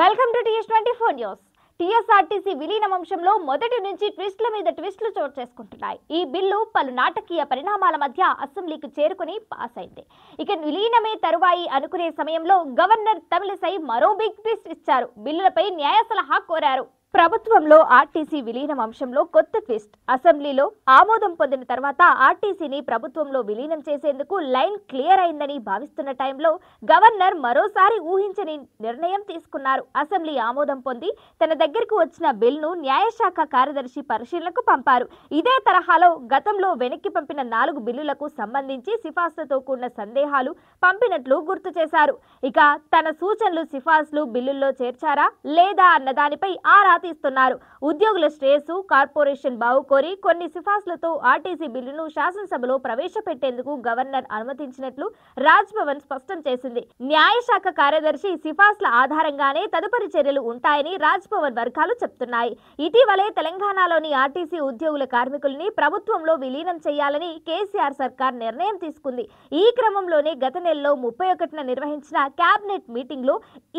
welcome to TS twenty four news TSRTC విలీనం అంశంలో మొదటి నుంచి ట్విస్టుల మీద ట్విస్టులు చోటు చేసుకుంటున్నాయి ఈ బిల్లు పలు నాటకీయ పరిణామాల మధ్య అసెంబ్లీకి చేరుకుని పాస్ అయింది ఇక విలీనమే తరువాయి అనుకునే సమయంలో గవర్నర్ తమిళసై మరో బిగ్ ట్విస్ట్ ఇచ్చారు బిల్లులపై న్యాయ సలహా కోరారు ప్రభుత్వంలో ఆర్టీసీ విలీనం అంశంలో కొత్త ట్విస్ట్ అసెంబ్లీలో ఆమోదం పొందిన తర్వాత ఆర్టీసీని ప్రభుత్వంలో విలీనం చేసేందుకు లైన్ క్లియర్ అయిందని భావిస్తున్న టైంలో గవర్నర్ మరోసారి ఊహించని నిర్ణయం తీసుకున్నారు అసెంబ్లీ ఆమోదం పొంది తన దగ్గరకు వచ్చిన బిల్ను న్యాయశాఖ కార్యదర్శి పరిశీలనకు పంపారు ఇదే తరహాలో గతంలో వెనక్కి పంపిన నాలుగు బిల్లులకు సంబంధించి సిఫార్సుతో కూడిన సందేహాలు పంపినట్లు గుర్తు చేశారు ఇక తన సూచనలు సిఫార్సులు బిల్లుల్లో చేర్చారా లేదా అన్న దానిపై ఆ రాత తీస్తున్నారు ఉద్యోగుల శ్రేయస్సు కార్పొరేషన్ బావు కోరి కొన్ని సిఫార్సులతో ఆర్టీసీ బిల్లును శాసనసభలో ప్రవేశపెట్టేందుకు గవర్నర్ అనుమతించినట్లు రాజ్భవన్ స్పష్టం చేసింది న్యాయశాఖ కార్యదర్శి సిఫార్సుల ఆధారంగానే తదుపరి చర్యలు ఉంటాయని రాజ్భవన్ వర్గాలు చెప్తున్నాయి ఇటీవలే తెలంగాణలోని ఆర్టీసీ ఉద్యోగుల కార్మికుల్ని ప్రభుత్వంలో విలీనం చేయాలని కేసీఆర్ సర్కార్ నిర్ణయం తీసుకుంది ఈ క్రమంలోనే గత నెలలో ముప్పై ఒకటిన నిర్వహించిన కేబినెట్ మీటింగ్లో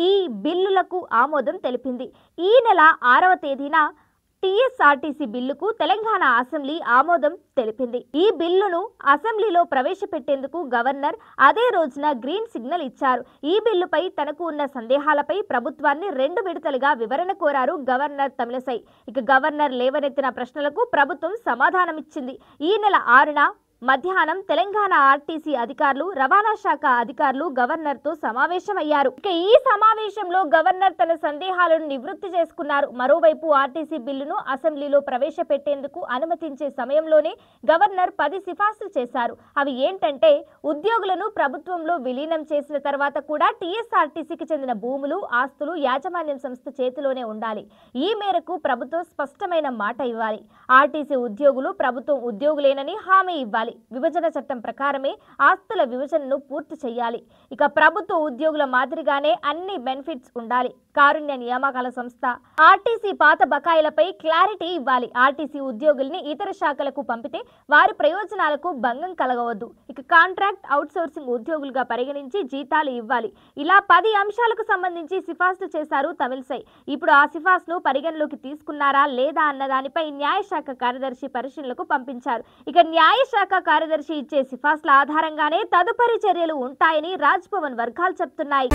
ఈ బిల్లులకు ఆమోదం తెలిపింది ఈ నెల ఆరవ తేదీన టీఎస్ఆర్టీసీ బిల్లుకు తెలంగాణ అసెంబ్లీ ఆమోదం తెలిపింది ఈ బిల్లును అసెంబ్లీలో ప్రవేశపెట్టేందుకు గవర్నర్ అదే రోజున గ్రీన్ సిగ్నల్ ఇచ్చారు ఈ బిల్లుపై తనకు ఉన్న సందేహాలపై ప్రభుత్వాన్ని రెండు విడతలుగా వివరణ కోరారు గవర్నర్ తమిళసై ఇక గవర్నర్ లేవనెత్తిన ప్రశ్నలకు ప్రభుత్వం సమాధానమిచ్చింది ఈ నెల ఆరున మధ్యాహ్నం తెలంగాణ ఆర్టీసీ అధికారులు రవాణా శాఖ అధికారులు గవర్నర్ తో సమావేశమయ్యారు ఇక ఈ సమావేశంలో గవర్నర్ తన సందేహాలను నివృత్తి చేసుకున్నారు మరోవైపు ఆర్టీసీ బిల్లును అసెంబ్లీలో ప్రవేశపెట్టేందుకు అనుమతించే సమయంలోనే గవర్నర్ పది సిఫార్సులు చేశారు అవి ఏంటంటే ఉద్యోగులను ప్రభుత్వంలో విలీనం చేసిన తర్వాత కూడా టీఎస్ఆర్టీసీకి చెందిన భూములు ఆస్తులు యాజమాన్యం సంస్థ చేతిలోనే ఉండాలి ఈ మేరకు ప్రభుత్వం స్పష్టమైన మాట ఇవ్వాలి ఆర్టీసీ ఉద్యోగులు ప్రభుత్వం ఉద్యోగులేనని హామీ ఇవ్వాలి చేయాలి విభజన చట్టం ప్రకారమే ఆస్తుల విభజనను పూర్తి చేయాలి ఇక ప్రభుత్వ ఉద్యోగుల మాదిరిగానే అన్ని బెనిఫిట్స్ ఉండాలి కారుణ్య నియామకాల సంస్థ ఆర్టీసీ పాత బకాయిలపై క్లారిటీ ఇవ్వాలి ఆర్టీసీ ఉద్యోగుల్ని ఇతర శాఖలకు పంపితే వారి ప్రయోజనాలకు భంగం కలగవద్దు ఇక కాంట్రాక్ట్ అవుట్ సోర్సింగ్ ఉద్యోగులుగా పరిగణించి జీతాలు ఇవ్వాలి ఇలా పది అంశాలకు సంబంధించి సిఫార్సు చేశారు తమిళసై ఇప్పుడు ఆ సిఫార్సును పరిగణలోకి తీసుకున్నారా లేదా అన్న దానిపై న్యాయశాఖ కార్యదర్శి పరిశీలనకు పంపించారు ఇక న్యాయశాఖ శాఖ కార్యదర్శి ఇచ్చే సిఫార్సుల ఆధారంగానే తదుపరి చర్యలు ఉంటాయని రాజ్ భవన్ వర్గాలు చెప్తున్నాయి